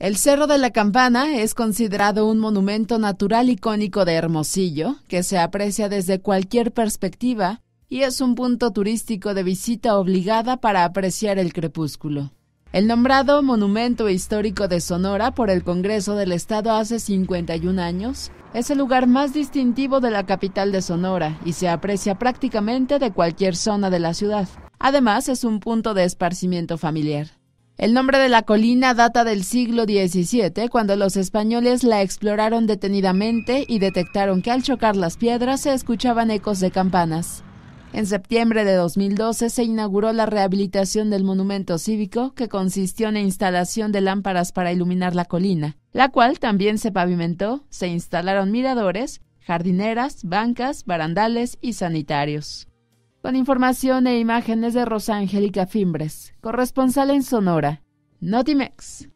El Cerro de la Campana es considerado un monumento natural icónico de Hermosillo, que se aprecia desde cualquier perspectiva y es un punto turístico de visita obligada para apreciar el crepúsculo. El nombrado Monumento Histórico de Sonora por el Congreso del Estado hace 51 años es el lugar más distintivo de la capital de Sonora y se aprecia prácticamente de cualquier zona de la ciudad. Además, es un punto de esparcimiento familiar. El nombre de la colina data del siglo XVII, cuando los españoles la exploraron detenidamente y detectaron que al chocar las piedras se escuchaban ecos de campanas. En septiembre de 2012 se inauguró la rehabilitación del monumento cívico, que consistió en la instalación de lámparas para iluminar la colina, la cual también se pavimentó, se instalaron miradores, jardineras, bancas, barandales y sanitarios. Con información e imágenes de Rosangélica Fimbres, corresponsal en Sonora. Notimex.